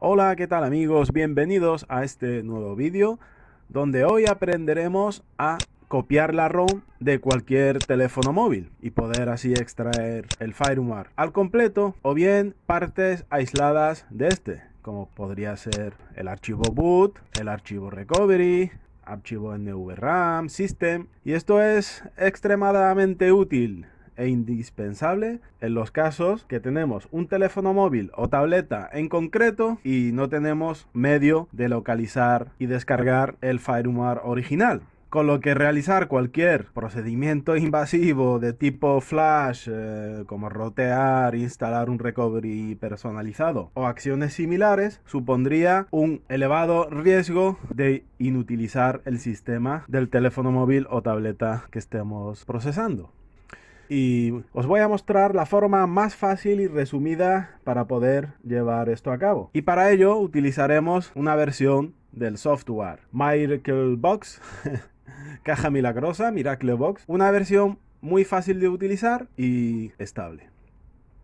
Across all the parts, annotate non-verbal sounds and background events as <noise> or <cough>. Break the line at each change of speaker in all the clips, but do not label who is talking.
Hola, ¿qué tal amigos? Bienvenidos a este nuevo vídeo donde hoy aprenderemos a copiar la ROM de cualquier teléfono móvil y poder así extraer el firmware al completo o bien partes aisladas de este como podría ser el archivo boot, el archivo recovery, archivo NVRAM, system y esto es extremadamente útil e indispensable en los casos que tenemos un teléfono móvil o tableta en concreto y no tenemos medio de localizar y descargar el firmware original con lo que realizar cualquier procedimiento invasivo de tipo flash, eh, como rotear, instalar un recovery personalizado o acciones similares, supondría un elevado riesgo de inutilizar el sistema del teléfono móvil o tableta que estemos procesando y os voy a mostrar la forma más fácil y resumida para poder llevar esto a cabo. Y para ello utilizaremos una versión del software Box, <laughs> caja milagrosa Miracle Box, una versión muy fácil de utilizar y estable.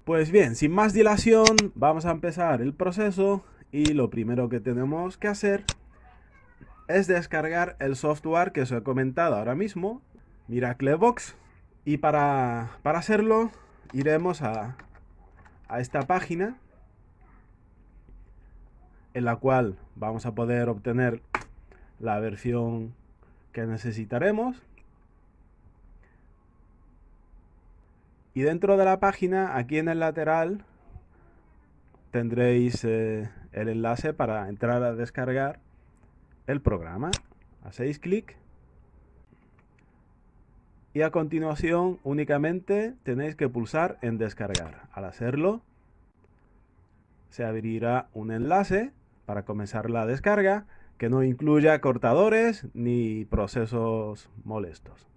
Pues bien, sin más dilación, vamos a empezar el proceso y lo primero que tenemos que hacer es descargar el software que os he comentado ahora mismo, Miracle Box. Y para, hacerlo, iremos a, esta página en la cual vamos a poder obtener la versión que necesitaremos. Y dentro de la página, aquí en el lateral, tendréis eh, el enlace para entrar a descargar el programa. Hacéis clic y a continuación únicamente tenéis que pulsar en descargar. Al hacerlo se abrirá un enlace para comenzar la descarga que no incluya cortadores ni procesos molestos.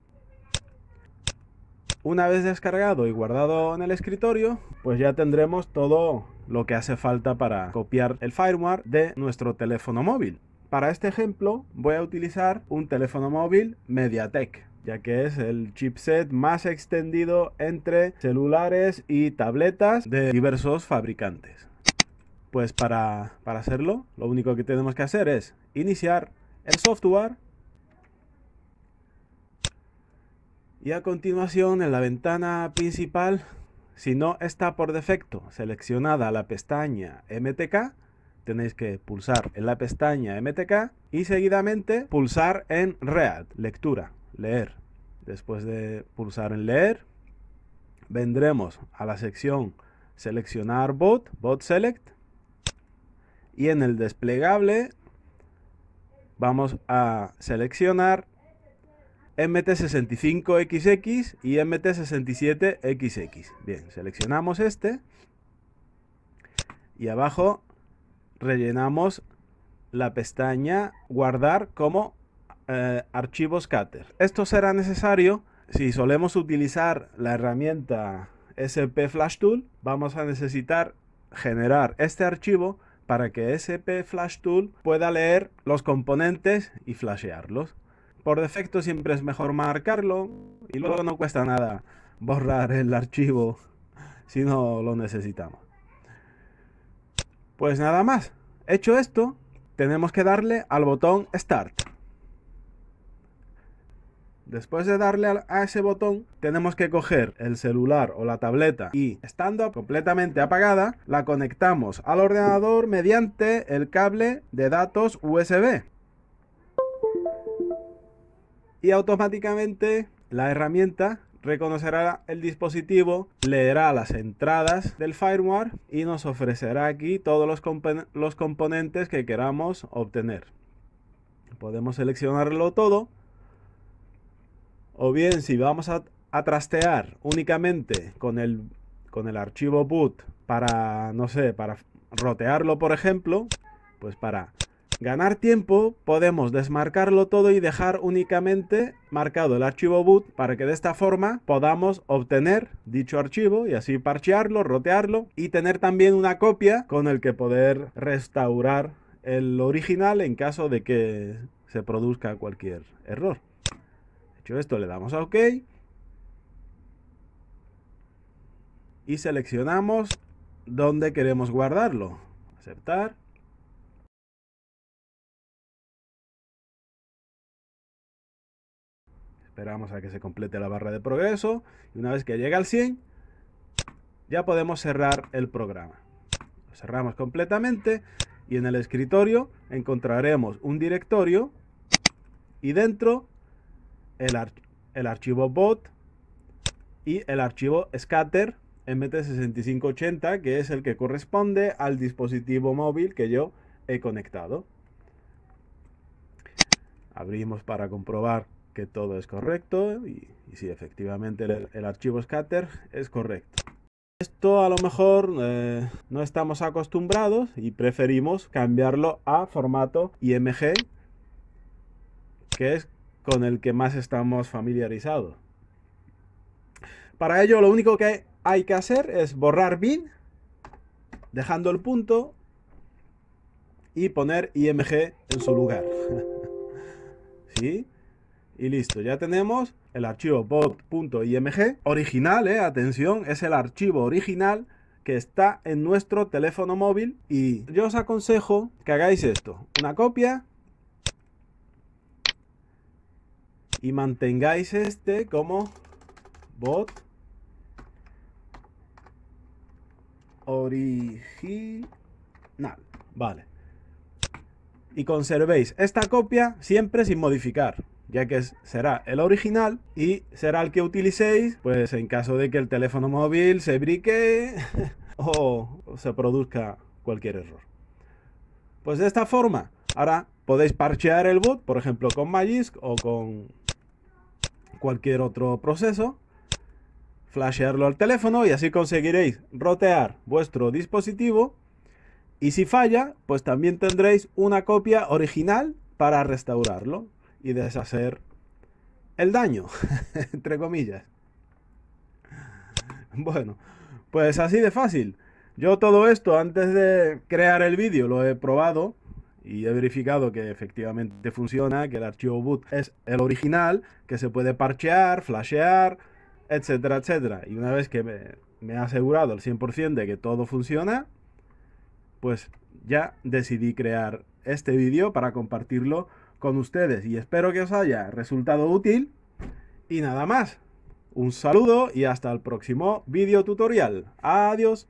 Una vez descargado y guardado en el escritorio, pues ya tendremos todo lo que hace falta para copiar el firmware de nuestro teléfono móvil. Para este ejemplo voy a utilizar un teléfono móvil MediaTek ya que es el chipset más extendido entre celulares y tabletas de diversos fabricantes. Pues para, hacerlo, lo único que tenemos que hacer es iniciar el software y a continuación en la ventana principal, si no está por defecto seleccionada la pestaña MTK, tenéis que pulsar en la pestaña MTK y seguidamente pulsar en Read, lectura leer. Después de pulsar en leer, vendremos a la sección seleccionar bot, bot select. Y en el desplegable vamos a seleccionar MT65XX y MT67XX. Bien, seleccionamos este y abajo rellenamos la pestaña guardar como eh, archivos Cater. Esto será necesario si solemos utilizar la herramienta SP Flash Tool. Vamos a necesitar generar este archivo para que SP Flash Tool pueda leer los componentes y flashearlos. Por defecto siempre es mejor marcarlo y luego no cuesta nada borrar el archivo si no lo necesitamos. Pues nada más. Hecho esto, tenemos que darle al botón Start. Después de darle a ese botón, tenemos que coger el celular o la tableta y, estando completamente apagada, la conectamos al ordenador mediante el cable de datos USB. Y automáticamente la herramienta reconocerá el dispositivo, leerá las entradas del firmware y nos ofrecerá aquí todos los componentes que queramos obtener. Podemos seleccionarlo todo o bien si vamos a, trastear únicamente con el, con el archivo boot para, no sé, para rotearlo, por ejemplo, pues para ganar tiempo podemos desmarcarlo todo y dejar únicamente marcado el archivo boot para que de esta forma podamos obtener dicho archivo y así parchearlo, rotearlo y tener también una copia con el que poder restaurar el original en caso de que se produzca cualquier error esto, le damos a OK. Y seleccionamos dónde queremos guardarlo. Aceptar. Esperamos a que se complete la barra de progreso. Y una vez que llega al 100, ya podemos cerrar el programa. Lo cerramos completamente y en el escritorio encontraremos un directorio y dentro el, archivo bot y el archivo scatter MT6580, que es el que corresponde al dispositivo móvil que yo he conectado. Abrimos para comprobar que todo es correcto y, si efectivamente el, archivo scatter es correcto. Esto a lo mejor eh, no estamos acostumbrados y preferimos cambiarlo a formato IMG, que es con el que más estamos familiarizados. Para ello lo único que hay que hacer es borrar bin, dejando el punto y poner img en su lugar. <laughs> ¿Sí? Y listo, ya tenemos el archivo bot.img original, eh, atención, es el archivo original que está en nuestro teléfono móvil y yo os aconsejo que hagáis esto, una copia y mantengáis este como bot original. Vale. Y conservéis esta copia siempre sin modificar, ya que será el original y será el que utilicéis, pues en caso de que el teléfono móvil se brique <laughs> o se produzca cualquier error. Pues de esta forma, ahora podéis parchear el bot, por ejemplo con Magisk o con cualquier otro proceso, flashearlo al teléfono y así conseguiréis rotear vuestro dispositivo. Y si falla, pues también tendréis una copia original para restaurarlo y deshacer el daño, <laughs> entre comillas. Bueno, pues así de fácil. Yo todo esto antes de crear el vídeo lo he probado y he verificado que efectivamente funciona, que el archivo boot es el original, que se puede parchear, flashear, etcétera, etcétera. Y una vez que me, me he asegurado al 100% de que todo funciona, pues ya decidí crear este vídeo para compartirlo con ustedes y espero que os haya resultado útil y nada más. Un saludo y hasta el próximo vídeo tutorial. Adiós.